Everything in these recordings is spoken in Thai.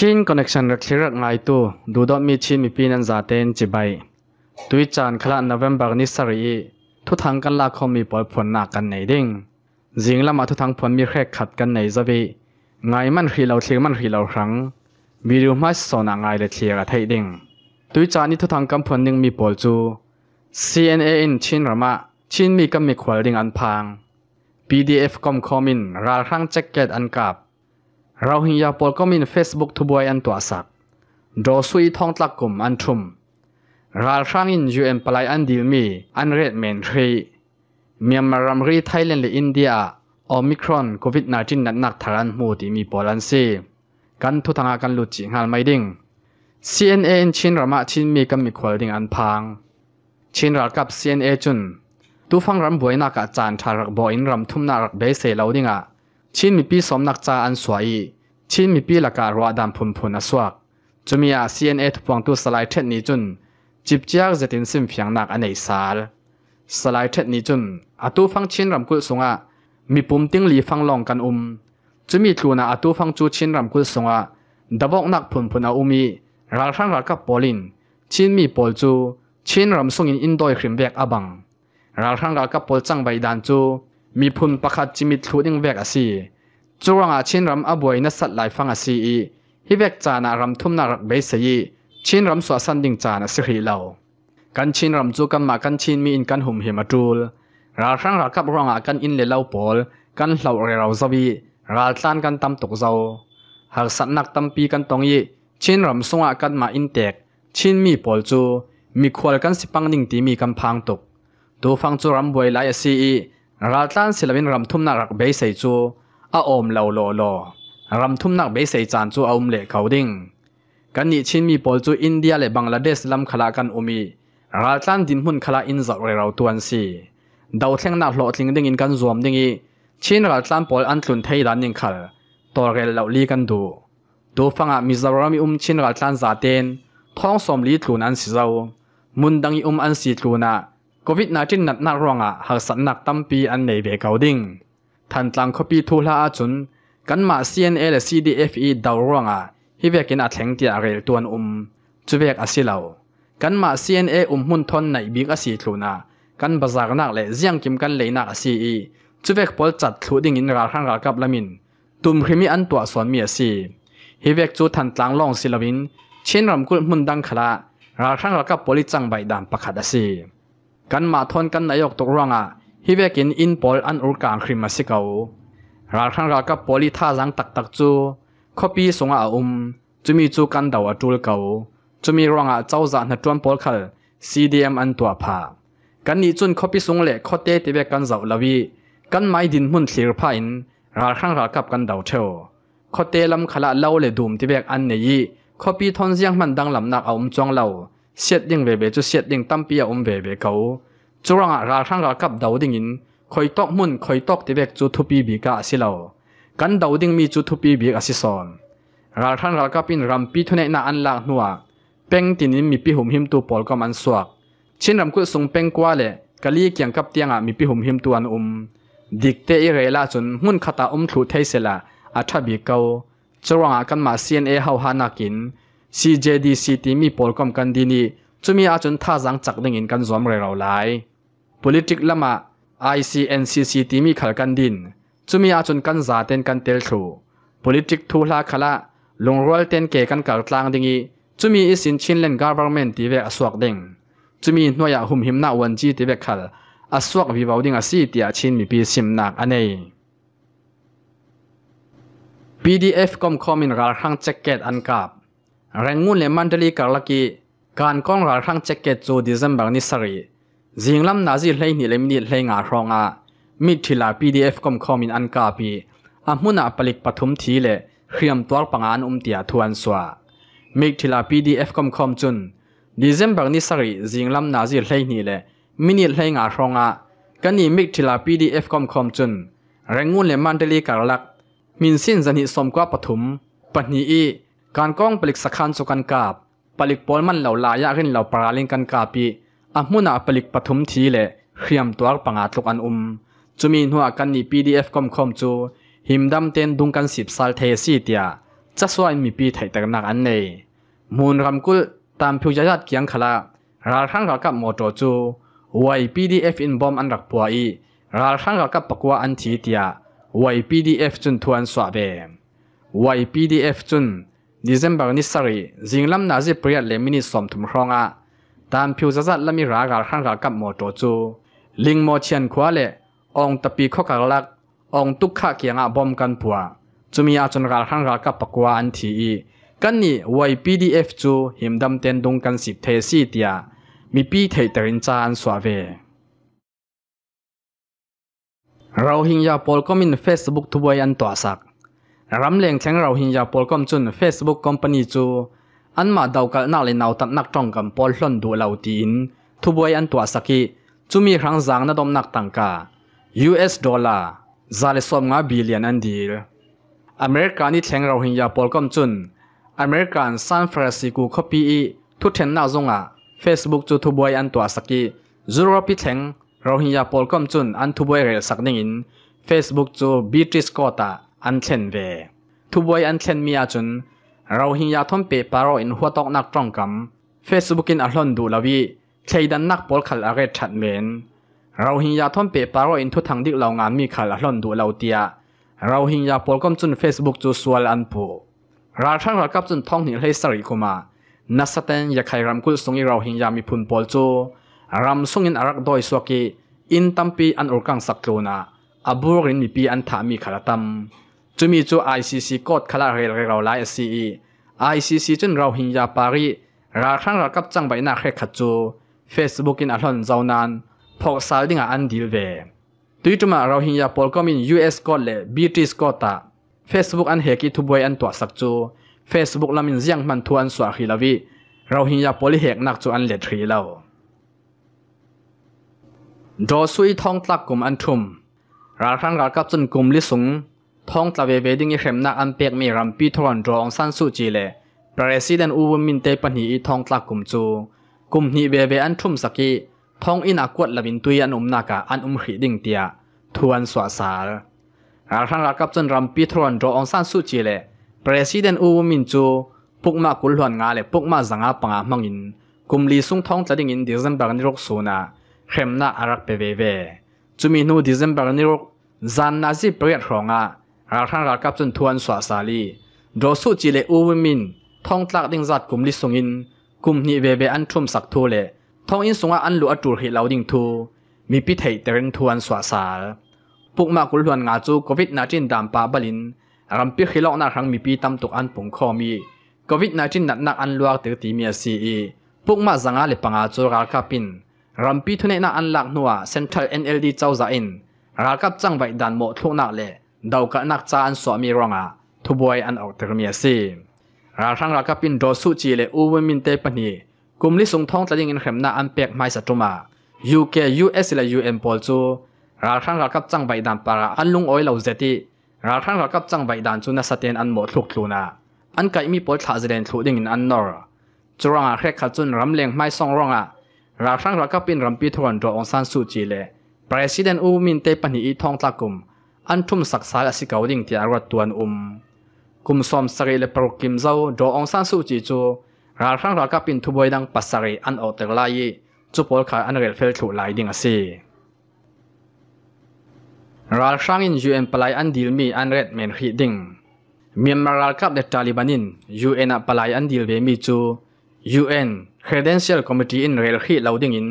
ชินคอนเนคชันรักที่รักไงตัวดูดอมีชินมีปีนันจาเต้นจีใบตุยจานคลานนเวมบาร์นิสรีทุทังกันลาคอมมีปอยผลหนักกันไหนดิ่งสิงละมาทุทังผลมีแค่ขัดกันไหนจะบีไงมันขีเราเชื่อมันขีเราครั้งมีรูมัสอนางไงเลยเชียกะไทยดิ่งตุยจานนี่ทุทังกนผลหนึ่งมีปอยจู CNA อินชินระมาชินมีก็มีควาดิ่งอันพัง PDF คอมคอมินราครั้งแจ็คเก็ตอันกับเราหิงยาปอลก็มีนเฟซบุ๊กทุบวยอันตัวสักดอสุยทองตะกุมอันทุมรัลชางอินยูเอ็มปลายอันดิลมีอันเรดเมนรีเมียมารัมรีไทยแลนด์และอินเดียโอมิครอนโควิด -19 นักหนักทารันมูดีมีปอลันซีกันทุทางกันลุจิงัลไมดิง CNA อินชินรามาชินมีกันมีควอลดิงอันพังชินรักกับ CNA จุนตูฟังรำบวยนักอาจารย์ทารักบอยินรัมทุ่มนารักเบสเซลาวดิงอ่ะชินมีปีสมนักจาอันสวยชินมีปีลัการวดามพุนพุนอสวกจุมีอาซีเอ็นเอทุกวงตัวสไลด์เทนนี้จุนจิบจักจะตินซิมเพียงหนักอันไหนสาลสไลด์เทนนี้จุนอาตูฟังชินรำกุลสงะมีปุ่มติ้งหลีฟังลองกันอุมจุมีตัวนาอาตูฟังจูชินรำกุลสงะดับบอกนักพุนพุนอาอุมีรักทั้งรักกับบอลินชินมีบอลจูชินรำส่งอินอินโดยขริมเบกอับังรักทั้งรักกับบอลจังใบดันจูมีพุนประคัดจิมิทลุดิ่งเวกอาศีจวงอาชินรำอบวยนัสัตไลฟังอาศีฮิเวกจานารำทุ่มนารักเบสยีชินรำสวสันดิ่งจานาสิริเลากันชินรำจูกันมากันชินมีอินกันหุ่มหมาจูลราครังรักกับรองอากันอินเลเลาปอลกันเหล่าเรเราซวีราชานกันตำตกเจ้าหากสัตนักตำปีกันตรงยีชินรำสงอากันมาอินเตกชินมีปอลจูมีควลกันสิปังดิ่งตีมีกันพังตกดูฟังจูรำบวยไลอาศีอีรัตันศิลปินรำทุ่มนักรักเบสใส่จูอาอมเหลาโลโลรำทุ่มนักเบสใส่จานจูอาอมเล่เขาดิ่งกันนี่ชินมีปอลจูอินเดียและบังลาเดชลำขลากันอุมีรัตันดินหุ่นขลาอินจักเรเราตัวนส้ดาวเทยงนักหล่อทิงดิ่งอินกันรวมดิ่งอีชินรัตันปอลอันสุนเทยดันยิงขลตัวเรลเหล่าลีกันดู ดูฟังอ่ะมิซารามีอุ้มชินรัตันซาเตนท้องสมลีทูนันสิเจ้ามุนดังอีอุ้มอันสีทูน่า covid 19นัดนักรองอ่ะหาสันนักตั้มปีอันในเบเกาดิ้งทันตังคบีทูลาอาจุนกันมา CNA ล CDFE ดาวรองอ่ะฮิเวกินอัดแข่งเตียเรลตัวนอุมจูเวกอาศิลากันมา CNA อุมหุ่นทนในบิกอาศิทูนากันบาซา์นักและเจียงกิมกันเลยนักอาศิอีจูเวกบอลจัดทูดิ้งอินราคังรากับละมิน ตุมคริมีอันตัวสอนเมียสีฮิเวกจูทันตังลองศิลาวิน เช่นรำกุลมุนดังขละราคังรากับปลิจังใบดามประคดอาศีกันมาทนกันนายกตกรังอ่ะฮิเวกินอินบอลอันอุรกางคริมาสิเการาคังรากับพอลิท่าจังตักตักจูคปีสงอาอุมจุมีจูกันดาวจูลเกาจุมีรังอ่ะเจ้าจันจวนบอลคัลซีดีเอ็มอันตัวผากันนี้จุนคปีสงเลคดเตติเวกันเจ้าลวีกันไม่ดินมุ่นเสียพานราคังรากับกันดาวเทวคดเตลำขลาเล่าเลดูมติเวกอันเนยีคบปีทอนเสียงมันดังลำนักอาอุมจวงเล่าเสียดิ่งเบเบจะเสียดิ่งตั้มปียอมเบเบเขาจุรางอาราช่างอักกับดาวดิ่งอิน คอยตอกมุนคอยตอกติเบกจุทุบีบีกาสิเลากันดาวดิ่งมีจุทุบีบีกาสิสอนรกช่างอักกับอินรำปีทุนเนน่าอันลักนัวเป่งตินินมีปีหุ่มหิมตัวปอลก็มันสวกเช่นรำกุสงเป่งกว่าเลยกะลีเกียงกับเตียงอ่ะมีปีหุ่มหิมตัวอันอุมดิกเตอเรล่าจนมุ่นขตาอุมถูเทเสละอัฐบีเขาจรังอากันมาเซียนเอเฮาฮานักิน CJDC ทีมีปอลกอมกันดีนี่จุมีอาจนท่าสังจักดึงอินกันสมเร็วหลาย politics ละมา ICNCC ทีมีขัลกันดินจุมีอาจนกันสาเต้นกันเตลชู politics ทูลาขละลงรัวเต้นเกกันกัลกลางดึงอีจุมีอิสินชินเล่น government ทีเวอสวกดึงจุมีหน่วยหุ่มหิมนาวันจีทีเวขัลอสวกวิบาวดึงอาซีตีอาชินมีปีสิมนักอันเอง PDF กอมคอมินรัลขังแจ็คเก็ตอันกับรงงุนเลมันเดลีกาลักีการกองรัาครั้งเจ็คเกตจูดิเซมบังนิสรีจิงลำนาจีเลนี่เลมินิเลงงารองอามิทิลาพีดีเอฟคอมคอมินอันกาปีอามุนาปลิกปฐุมทีเลเครียมตัวปังอันอุมเตียทวนสวามิทิลาพีดีเอฟคอมคอมจุนดิเซมบังนิสรีจิงลำนาจีเลนี่เลมินิเลงงารองอากันนี่มิทิลาพีดีเอฟคอมคอมจุนแรงงูนเลมันเดลีกาลักมินสินจันิสมกว่าปฐุมปนีอีการก้องปลิกสักขันสุกันกาบปลิกปอลมันเหล่าลายาขึนเหล่าปลาลิงกันกาปีอามุนาปลิกปฐุมทีเละเขียมตัวปังอาตุกันอุมจุมีหัวกันนี่ PDF คอมคอมจูหิมดำเต้นดุงกันสิบสัลเทสีเตียจะสวนมีปีไทยตระนักอันเนยมูนรำกุลตามพิวยัดเกียงขลาราทั้งรากับมอตจูไวัย PDF อินบอมอันรักปัวอีราทั้งรากับปกัาอันทีเตียวัย PDF จุนทวนสวาเบวัย PDF จุนดิเซมบอร์นิสารีจิงลัมนาจิเปรียดเลมินิสอมถุมครองอาตามผิวจัดละมีรากาขันรากับหมอโตจูลิงโมเชียนควาเลองตะปีข้อกาลัก องตุกขะเกียงอาบอมกันปัวจุมีอาจนรากขันรากับปกวาอันทีกันนี่ไวีเอฟจูหิมดำเต็นดงกันสิบเทสีเดียมีพีเทิดเรินจานสวาเว เราหิงยาปอลก็มินเฟซบุ๊กทุบไว้อันตัวสักรำเลียงเชิงเราหินยาปอลกอมจุนเฟซบุ๊กคอมพานีจูอันมาดาวกันน่าเลยนาวตัดนักจองกันปอลล้นดูเหล่าดีนทุบวยอันตัวสักกี้จูมีครั้งสางนัดอมนักตังกา US ดอลลาร์ซาลิสอมงาบิลเลนอันดีลอเมริกันนี่เชิงเราหินยาปอลกอมจุนอเมริกันซานฟรานซิโกคอปีทุเทนน่าซงอ่ะเฟซบุ๊กจูทุบวยอันตัวสักกี้ยุโรปิเชงเราหินยาปอลกอมจุนอันทุบวยเรียสักหนึ่งอินเฟซบุ๊กจูบีทริสกอตาอันเชนเวทุบวยอันเชนมีอาจุน เราหิยาทอมเปปารออินหัวตอกนักตรองกำเฟซบุ๊กินอัลลอนดูลาวีใชยดันนักบอลขัดอะไรชัดเมนเราหิยาทอมเปปารออินทุทางดิกเรางานมีขัดอัลลอนดูเาาเตียเราหิยาบอลก้มจุนเฟซบุ๊กจูสวลอันปูราชังรักกับจุนท้องหิงเลสริกุมานัสเตนอยากใครรำกุลสงเราหิยามีพุนบอลจูรำสงินอารักดอยสวกีอินตัมปีอันอุกังสักโลนาอบูรินมีปีอันถามีขัาตัมจุมีจู ICC ีกดขลาเรลเราไล่ SCE ICC จนเราหิงยาปารีราครั้งเรากับจังใบหน้าเคขัดจู Facebook อินอัลลอนเจ้านั้นพอกสายดิ่งอันดีเวตุยจุมาเราหิงยาปอลก็มี US กดเลย i t i s h กดตา Facebook อันเฮกิทุบวยอันตัวสักจู Facebook ลามินเซียงมันทวนสวาฮิลาวีเราหิงยาปอลิเฮกนักจูอันเลทรีเราดอสุยทองตักกลุ่มอันทุม ราครั้งเรากับจนกลุ่มลิสุงท้องตะเลเวดิ้งเข็มนักอันเปียกมีรัมปีทรอนรองสันสุจีเลประธานอบวมินเตปันหีท้องตะกุมจูกุมหีเบเวอันทุ่มสกีท้องอินอากวดละบินตุยอันอุมนากอันอุมขีดิ่งเตียทวนสวสารอาคั้งรักับจนรัมปีทรอนรองสันสุจีเลประธานอบวมินจูปุกมากุลหวนงาเลปุกมาสังอาปังอามังอินกุมลีสุงท้องทะดิงอินเดือนบังนิรกสซนาเข็มนกอารักเปเวเวจุมีนูเดือนบังนิรกจันนาจีเปรียดหงาอาขันรัดกับจนทวนสวาสาลีดสู้จิเลอูวิมินท่องตลักดิ้งจัดกลุ่มลิสงอินกลุ่มนี้เบเบอันทุ่มสักทูเลท่องอินสงอันลูอัดจูหิเลาดิ่งทูมีพิเทเตรนทวนสวาสาลปุกมากุลหวนงาจูโควิดนาจินดามปาบลินรัมพิขิลอกนาครั้งมีปีตำตกอันปุ่งคอมีโควิดนาจินนักนักอันลวกเตอตีเมียซีอีปุกมาสังอาเลปังอาจูราคาปินรัมพิทุเนนกอันลักนัวเซ็นทรัลเอ็นเอลดีเจ้าใจอินราคับจังไวดันโมทุกนักเลดาวกะนักจานสวมีรองอ่ะทุบวยอันออกเตรมีสิราชังรักปินดอสุจีเลอูเวมินเตปนีกลุ่มลิสุงทองตะยิงเงินเข็มนาอันเปียกไม่สัตุมา UK US และ UN เอลจูราชังรักจังใบดานปาราอันลุงอ้อยเหล่าเจติ ราชังรักจังใบดานจุนัสเตียนอันหมดลุกลูนาอันไกมีปอลทาเจเดนทุดิ่งินอันนอร์จูรังอาเคขัดจุนรำเลงไม่่องรองอ่ะราชังรักปินรำปีทวนดอองซานสุจีเลประธานอูมินเตปนีอีทองตะกุม an thum saksal asi ko ding ti arat tuan um kum som sari le par kim zo do ong san su chi chu ra khang ra ka pin thu boi dang pasari an o ter lai chu pol kha an rel fel thu lai ding asi ral sang in UN palai an dil mi an red men hi ding Myanmar ral kap de Talibanin UN a palai an dil ve mi chu UN Credential Committee in rel hi lo ding in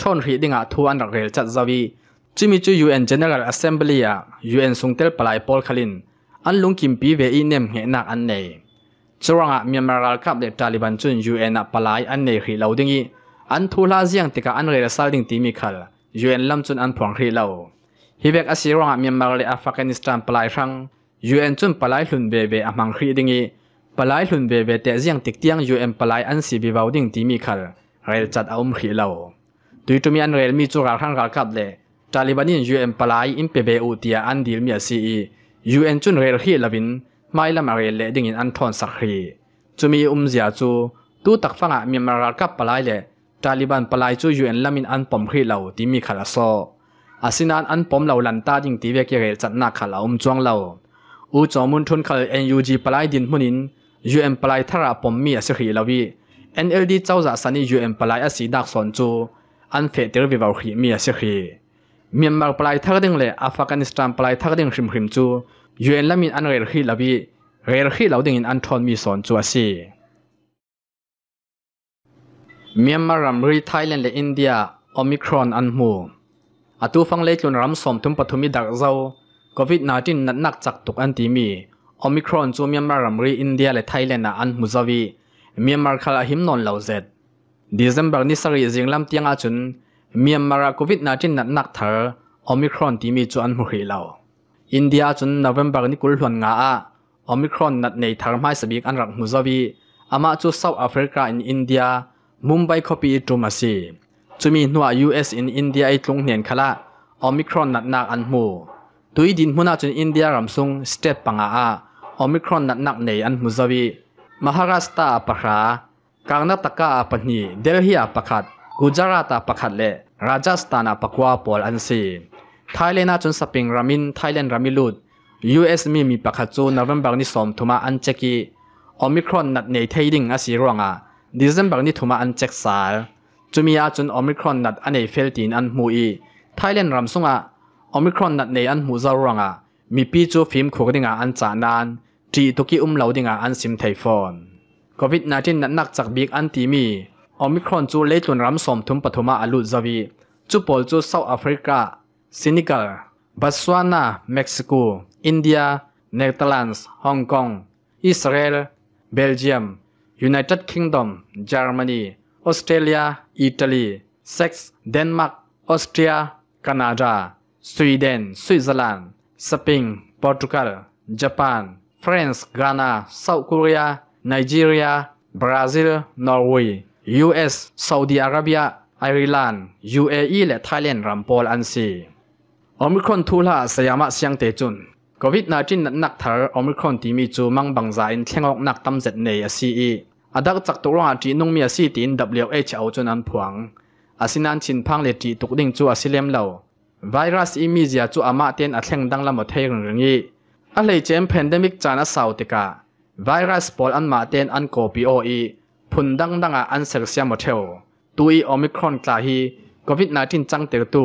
thon hi ding a thu an rak rel chat zawi จิมิจูยูเอ็น General Assembly อะยูเอ็นสุงเตลปลายปอลคลินอันลุงกิมปีเวอีเนมเหนักอันเนยจรังอ่ะเมียมารัคกับเด็กตาลิบันจุนยูเอ็นอ่ะปลายอันเนยขีเลาดิ้งอันทูลาเซียงติกาอันเรลซาดิงตีมิคัลยูเอ็นลำจุนอันผงฮีเลาฮีเบกอาศิรวงอ่ะเมียมาเลอัฟกานิสถานปลายรังยูเอ็นจุนปลายหลุนเบเวอ่ะมังฮีดิ้งปลายหลุนเบเวเต่เซียงติกเตียงยูเอ็นปลายอันสีบิวาวดิ้งตีมิคัลเรลจัดอาอุ้มขีเลาดูตุมีอันเรลมีจุราขังรัลกับเดตาลีบันยูเอ็นปลายอินเปเบอุตียอันดิลเมียซีอยูเอ็นจุนเรลฮีลาวินไม่ละมาเรลเลดิ่งอันทอนสักฮีจูมีอุมเซียจูตู้ตักฟังอ่ะมีมาราคับปลายเลตาลีบันปลายจูยูเอ็นละมินอันปอมฮีลาวที่มีขลาซอาศินันอันปอมลาวลันตาดิ่งตีเวกเรลจัดหน้าขลาอุมจวงลาวอูจอมุนทุนขลเอ็นยูจีปลายดินมุนินยูเอ็นปลายทาราปอมมียสักฮีลาวีเอ็นเอลดีเจ้าจ่าสันยูเอ็นปลายอาซีดักสอนจูอันเฟติร์วิวาวฮีมียสักฮี Myanmar palai thak ding le Afghanistan palai thak ding hrim hrim chu UN lamin an rel khi labi rel khi lo ding in an thon mi son chu asi Myanmar ram ri Thailand le India Omicron an mu atu phang le chun ram som tum pathumi dak zau COVID-19 nat nak chak tuk an ti mi Omicron chu Myanmar ram ri India le Thailand na an mu zawi Myanmar khala him non lo zet December ni sari jinglam tianga chun มียนมาราโควิดนาจินนักนักเธอโอมิครอนที่มีจวนมุขีเราอินเดียจนนวมบาร์นิกุลหวนงาอาโอมิครอนนัดในทางไม่สบิกอันรักมุซาวีอามาจูเซาแอฟริกาในอินเดียมุมไบคอปีจูมาซีจะมีหน่วยเอสในอินเดียไอตรงเหนียนคละโอมิครอนนัดนักอันมูตุยดินมุนาจนอินเดียรำซุงสเตปปังอาโอมิครอนนัดนักในอันมุซาวีมหาราชตาปะคาการนัตตะกาปะนีเดลฮีอาปะคัดกุจราตาปะขัดเล่ราชสตานาปะกวาปอลอันซีไทยเลนาจนสปิงรามินไทยเลนรามิลูเอสมีมีปะขัดจูนวันบังนิสมทุมาอันเจกีออมิครอนนัดในเทยดิงอสิรองอ่ะดิซันบังนิทุมาอันเจกสาลจุมีอาจุนออมิครอนนัดอันในเฟลตินอันมูอีไทยเลนรัำสงอ่ะออมิครอนนัดในอันมูซารองอ่ะมีปีจูฟิมขูกดิงอันจานานจีตุกิอุ้มเหลาดิ่งอันซิมไทฟอนโควิด -19 นั้นนักจากบิ๊กอันตีมี Omicron chu leitlun ram som thum pathuma alu zawi chú pol chú South Africa Senegal Botswana Mexico India Netherlands Hong Kong Israel Belgium United Kingdom Germany Australia Italy Sex Denmark Austria Canada Sweden Switzerland Spain Portugal Japan France Ghana South Korea Nigeria Brazil Norway US ซาอุดีอาระเบียไอร์ลนด์ UAE และไทยแลนด์รัมโพลอันซีโอมิครอนทุลาสยามะเซียงเตจุนโควิด19นักนักทารโอมิครอนที่มีจูมังบังไซน์เทงอกนักตั้มเจ็ดในซีอีอาดักจักรตัวรองจีนุ่งมีซีตีนวีเอชเอาจนอันพวงอาศินันชินพังเลจีตุกดิ้งจูอาศิเลมเหลวไวรัสอิมิเจียจูอามาเตียนอัดแห่งดังละหมดเทงเรื่องนี้อะไรเจมเพนเดมิกจานาซาวติกาไวรัสปอลอันมาเตียนอันโกปีโออีพุนดังดังอาอันเซลเซียมเทลตุยโอมิครอนกลาฮีโควิด19จังเตอตู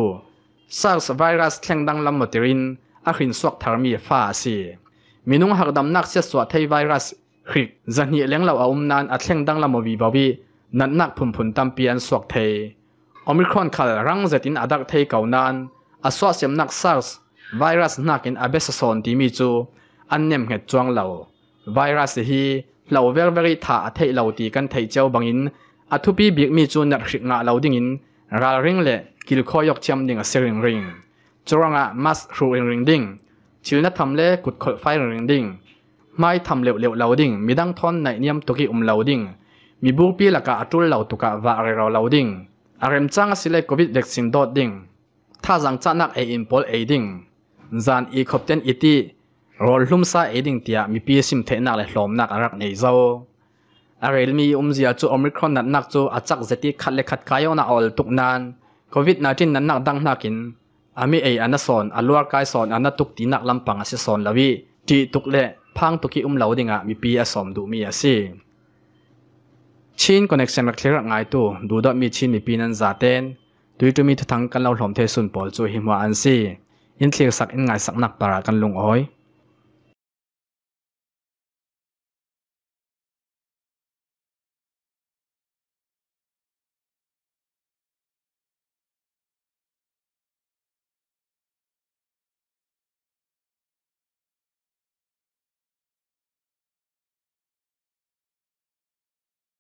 ซาร์สไวรัสแข่งดังลำมติรินอาหินสวกทารมีฟาสีมินุงหักดำนักเสียสวดไทยไวรัสหิกจะหนีเลี้ยงเหาอาอุมนานอาเแข่งดังลำมวีบาวีนัดนักพุ่มพุ่นตามเปลี่ยนสวกเทยโอมิครอนขัดรังเจตินอดักเทยเก่านานอาสวดเสียมนักซาร์สไวรัสนักอินอาเบสโซนที่มีจูอันเนมเหตุจวงเหล่าไวรัสฮีเราเวรเวริ่าเทเราตีกันเทเจ้าบังอินอาทุปีบิ๊กมีจูนักศิกงาเราดิ่งอินราริงเล่กิลคอยกเชียมดิ่งเสริงริงจรางะมัสรูริงริงดิ่งชิวนัดทำเล่กุดขดไฟริงดิ่งไม่ทำเหลวเหลวเราดิ่งมีดังท่อนในเนียมตุกิอุมเราดิ่งมีบุกปีละกะอัตุลเราตุกะวาอรเราเราดิ่งอารมจังสิเลโควิดเด็กซินดอดดิ่งท่าจังจันักเออินโพลเอดิ่งจานอีคอบเจนอิตีรอลุมซาเอดิงเตียมีพีเอสิมเทนักเลยหลอมนักรักในเจ้าอะไรมีอุ้มเสียจู่อเมริกันนั้นนักจู่อาจักเจติขัดเล็กขัดกายอนาอลตุกนานโควิดนั่นนั้นนักดังนักินอามีเออนาสอนอัลลอั์กายสอนอนาตุกตีนักลำปังอสิซอนลาวีจีตุกเล่พังตุกีอุ้มเหลาดิงะมีพีเอสอมดูมีอาสิชินคอนเนคชันรักเล็กง่ายตัวดูดอมีชินมีพีนันซาเตนดูดูมีทั้งกันเราหลอมเทสุนปอลจู่หิมวันสิอินเสียงสักอินไง่ายสักนักประกันลงอ้อย